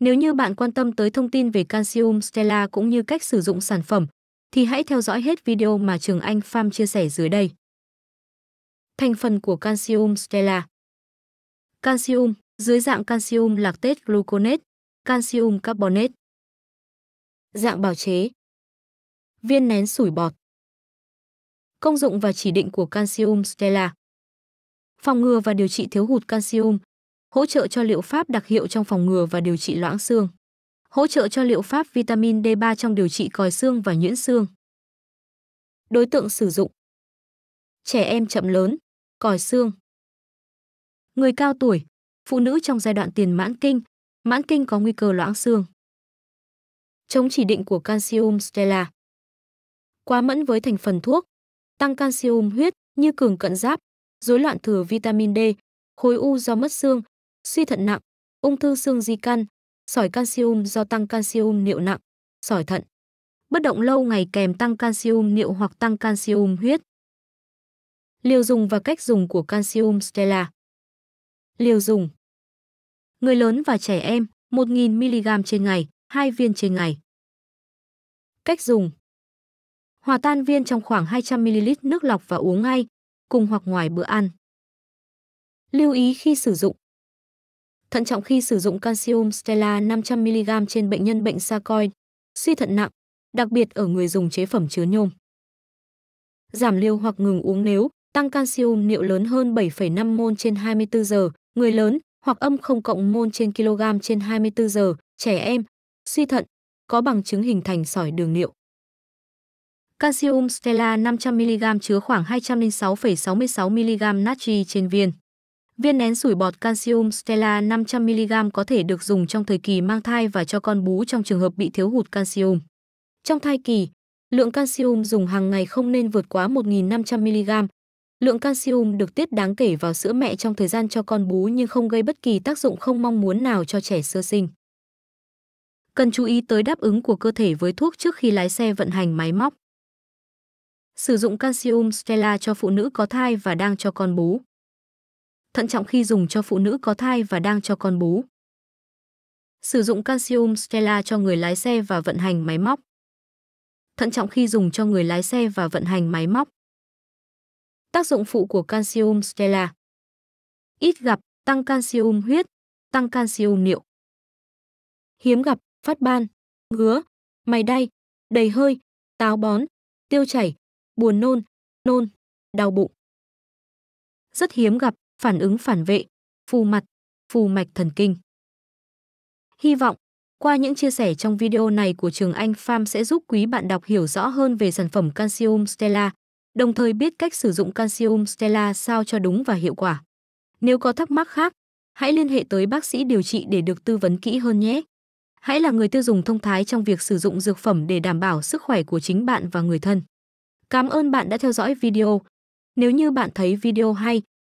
Nếu như bạn quan tâm tới thông tin về Calcium Stella cũng như cách sử dụng sản phẩm, thì hãy theo dõi hết video mà Trường Anh Farm chia sẻ dưới đây. Thành phần của Calcium Stella Calcium, dưới dạng calcium lactate gluconate, calcium carbonate. Dạng bào chế Viên nén sủi bọt Công dụng và chỉ định của calcium Stella Phòng ngừa và điều trị thiếu hụt calcium, hỗ trợ cho liệu pháp đặc hiệu trong phòng ngừa và điều trị loãng xương, hỗ trợ cho liệu pháp vitamin D3 trong điều trị còi xương và nhuyễn xương. Đối tượng sử dụng Trẻ em chậm lớn, còi xương Người cao tuổi, phụ nữ trong giai đoạn tiền mãn kinh, mãn kinh có nguy cơ loãng xương. Chống chỉ định của calcium stella Quá mẫn với thành phần thuốc, tăng calcium huyết như cường cận giáp, rối loạn thừa vitamin D, khối u do mất xương, suy thận nặng, ung thư xương di căn, sỏi calcium do tăng calcium niệu nặng, sỏi thận. Bất động lâu ngày kèm tăng calcium niệu hoặc tăng calcium huyết. Liều dùng và cách dùng của calcium stella. Liều dùng. Người lớn và trẻ em, 1.000 mg trên ngày, 2 viên trên ngày. Cách dùng. Hòa tan viên trong khoảng 200 ml nước lọc và uống ngay, cùng hoặc ngoài bữa ăn. Lưu ý khi sử dụng, Thận trọng khi sử dụng calcium Stella 500mg trên bệnh nhân bệnh sarcoid, suy thận nặng, đặc biệt ở người dùng chế phẩm chứa nhôm. Giảm liều hoặc ngừng uống nếu tăng calcium niệu lớn hơn 7,5 mol trên 24 giờ, người lớn hoặc âm không cộng mol trên kg trên 24 giờ, trẻ em, suy thận, có bằng chứng hình thành sỏi đường niệu. Calcium Stella 500mg chứa khoảng 206,66mg natri trên viên. Viên nén sủi bọt calcium Stella 500mg có thể được dùng trong thời kỳ mang thai và cho con bú trong trường hợp bị thiếu hụt calcium. Trong thai kỳ, lượng calcium dùng hàng ngày không nên vượt quá 1.500mg. Lượng calcium được tiết đáng kể vào sữa mẹ trong thời gian cho con bú nhưng không gây bất kỳ tác dụng không mong muốn nào cho trẻ sơ sinh. Cần chú ý tới đáp ứng của cơ thể với thuốc trước khi lái xe vận hành máy móc. Sử dụng calcium Stella cho phụ nữ có thai và đang cho con bú thận trọng khi dùng cho phụ nữ có thai và đang cho con bú. Sử dụng calcium Stella cho người lái xe và vận hành máy móc. Thận trọng khi dùng cho người lái xe và vận hành máy móc. Tác dụng phụ của calcium Stella Ít gặp, tăng calcium huyết, tăng calcium niệu. Hiếm gặp, phát ban, ngứa, mày đay, đầy hơi, táo bón, tiêu chảy, buồn nôn, nôn, đau bụng. Rất hiếm gặp, phản ứng phản vệ, phù mặt, phù mạch thần kinh. Hy vọng, qua những chia sẻ trong video này của Trường Anh Farm sẽ giúp quý bạn đọc hiểu rõ hơn về sản phẩm Calcium Stella, đồng thời biết cách sử dụng Calcium Stella sao cho đúng và hiệu quả. Nếu có thắc mắc khác, hãy liên hệ tới bác sĩ điều trị để được tư vấn kỹ hơn nhé. Hãy là người tiêu dùng thông thái trong việc sử dụng dược phẩm để đảm bảo sức khỏe của chính bạn và người thân. Cảm ơn bạn đã theo dõi video. Nếu như bạn thấy video hay,